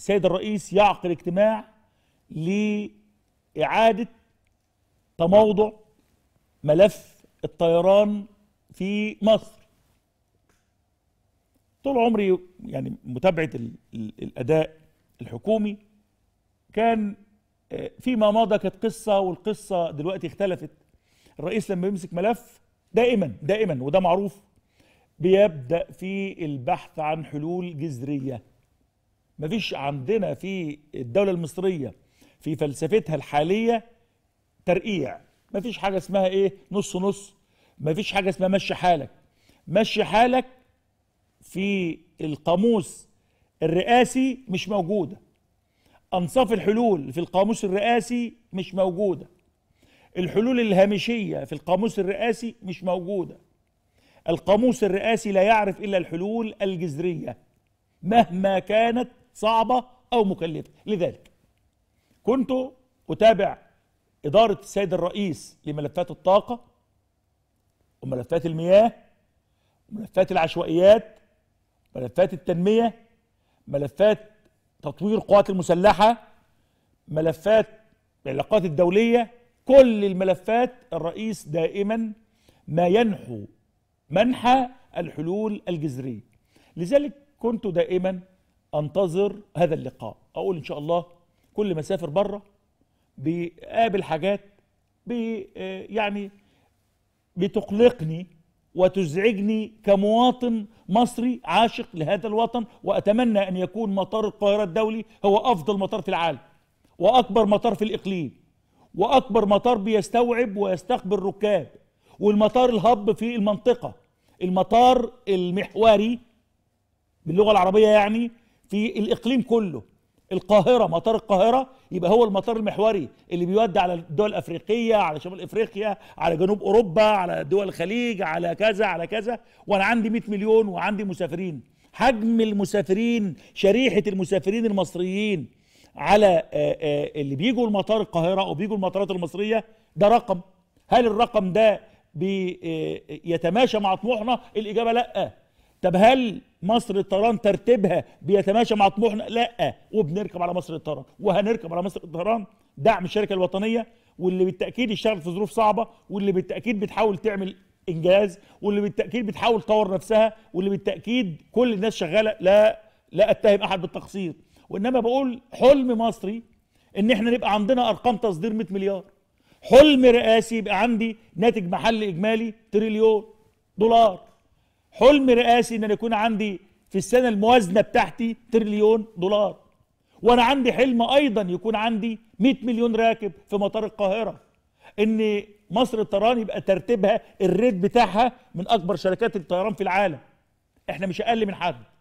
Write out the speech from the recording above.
السيد الرئيس يعقد اجتماع لإعادة تموضع ملف الطيران في مصر طول عمري يعني متابعة الأداء الحكومي كان آه، فيما مضى كانت قصة والقصة دلوقتي اختلفت الرئيس لما بيمسك ملف دائما دائما وده معروف بيبدأ في البحث عن حلول جذرية مفيش عندنا في الدولة المصرية في فلسفتها الحالية ترقيع مفيش حاجة اسمها ايه نص نص مفيش حاجة اسمها مشي حالك مشي حالك في القاموس الرئاسي مش موجودة أنصاف الحلول في القاموس الرئاسي مش موجودة الحلول الهامشية في القاموس الرئاسي مش موجودة القاموس الرئاسي لا يعرف إلا الحلول الجذرية مهما كانت صعبة أو مكلفة لذلك كنت أتابع إدارة السيد الرئيس لملفات الطاقة وملفات المياه وملفات العشوائيات ملفات التنمية ملفات تطوير القوات المسلحة ملفات العلاقات الدولية كل الملفات الرئيس دائما ما ينحو منحى الحلول الجذرية لذلك كنت دائما انتظر هذا اللقاء اقول ان شاء الله كل ما اسافر بره بقابل حاجات بي يعني بتقلقني وتزعجني كمواطن مصري عاشق لهذا الوطن واتمنى ان يكون مطار القاهره الدولي هو افضل مطار في العالم واكبر مطار في الاقليم واكبر مطار بيستوعب ويستقبل ركاب والمطار الهب في المنطقه المطار المحوري باللغه العربيه يعني في الاقليم كله القاهره مطار القاهره يبقى هو المطار المحوري اللي بيودي على الدول الافريقيه على شمال افريقيا على جنوب اوروبا على دول الخليج على كذا على كذا وانا عندي 100 مليون وعندي مسافرين حجم المسافرين شريحه المسافرين المصريين على آه، آه، اللي بيجوا المطار القاهره او بيجوا المطارات المصريه ده رقم هل الرقم ده بيتماشى آه، مع طموحنا الاجابه لا طب هل مصر الطيران ترتيبها بيتماشى مع طموحنا لا وبنركب على مصر الطيران وهنركب على مصر الطيران دعم الشركه الوطنيه واللي بالتاكيد اشتغلت في ظروف صعبه واللي بالتاكيد بتحاول تعمل انجاز واللي بالتاكيد بتحاول تطور نفسها واللي بالتاكيد كل الناس شغاله لا لا اتهم احد بالتقصير وانما بقول حلم مصري ان احنا نبقى عندنا ارقام تصدير 100 مليار حلم رئاسي يبقى عندي ناتج محلي اجمالي تريليون دولار حلم رئاسي ان انا يكون عندي في السنه الموازنه بتاعتي تريليون دولار وانا عندي حلم ايضا يكون عندي 100 مليون راكب في مطار القاهره ان مصر الطيران يبقى ترتيبها الريت بتاعها من اكبر شركات الطيران في العالم احنا مش اقل من حد